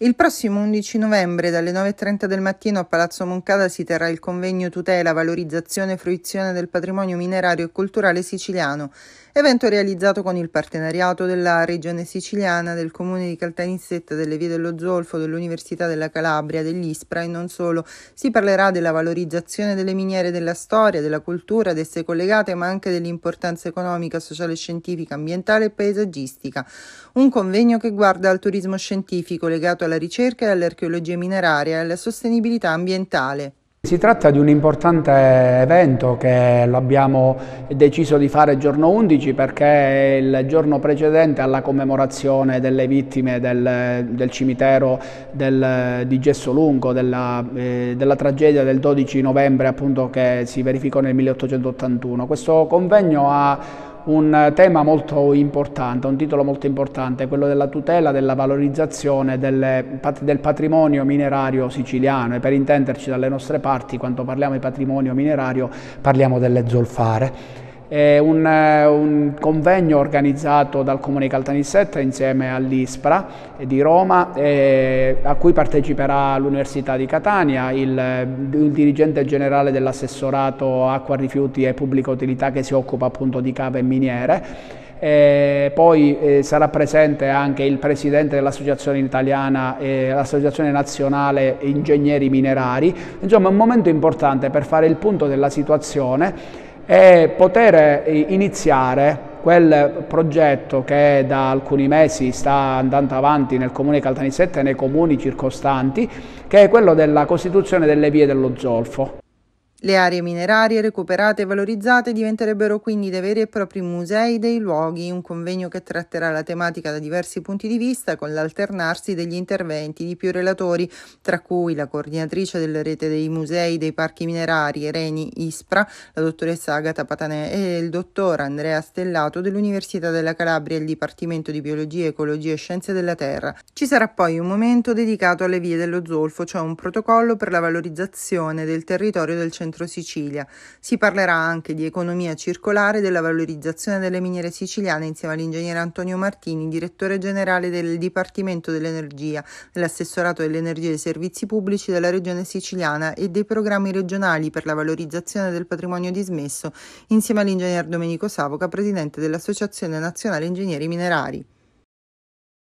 Il prossimo 11 novembre dalle 9.30 del mattino a Palazzo Moncada si terrà il convegno tutela, valorizzazione e fruizione del patrimonio minerario e culturale siciliano, evento realizzato con il partenariato della Regione Siciliana, del Comune di Caltanissetta, delle Vie dello Zolfo, dell'Università della Calabria, dell'Ispra e non solo. Si parlerà della valorizzazione delle miniere della storia, della cultura, ad esse collegate, ma anche dell'importanza economica, sociale, scientifica, ambientale e paesaggistica. Un convegno che guarda al turismo scientifico legato alla ricerca, all'archeologia mineraria e alla sostenibilità ambientale. Si tratta di un importante evento che l'abbiamo deciso di fare giorno 11 perché è il giorno precedente alla commemorazione delle vittime del, del cimitero del, di Gessolungo, della, eh, della, tragedia del 12 novembre appunto, che si verificò nel 1881. Questo convegno ha un tema molto importante, un titolo molto importante, quello della tutela della valorizzazione delle, del patrimonio minerario siciliano e per intenderci dalle nostre parti quando parliamo di patrimonio minerario parliamo delle zolfare è un, eh, un, convegno organizzato dal Comune di Caltanissetta insieme all'ISPRA di Roma eh, a cui parteciperà l'Università di Catania, il, il dirigente generale dell'assessorato acqua, rifiuti e pubblica utilità che si occupa appunto di cave e miniere. Eh, poi eh, sarà presente anche il presidente dell'associazione italiana, eh, l'associazione nazionale ingegneri minerari, insomma è un momento importante per fare il punto della situazione e poter iniziare quel progetto che da alcuni mesi sta andando avanti nel comune di Caltanissetta e nei comuni circostanti, che è quello della costituzione delle vie dello zolfo. Le aree minerarie recuperate e valorizzate diventerebbero quindi dei veri e propri musei dei luoghi, un convegno che tratterà la tematica da diversi punti di vista con l'alternarsi degli interventi di più relatori, tra cui la coordinatrice della rete dei musei dei parchi minerari Reni Ispra, la dottoressa Agata Patanè e il dottor Andrea Stellato dell'Università della Calabria e il Dipartimento di Biologia, Ecologia e Scienze della Terra. Ci sarà poi un momento dedicato alle vie dello zolfo, cioè un protocollo per la valorizzazione del territorio del centro centro Sicilia. Si parlerà anche di economia circolare e della valorizzazione delle miniere siciliane insieme all'ingegnere Antonio Martini, direttore generale del Dipartimento dell'Energia, dell'assessorato dell'energia e dei servizi pubblici della regione siciliana e dei programmi regionali per la valorizzazione del patrimonio dismesso, insieme all'ingegner Domenico Savoca, presidente dell'Associazione Nazionale Ingegneri Minerari.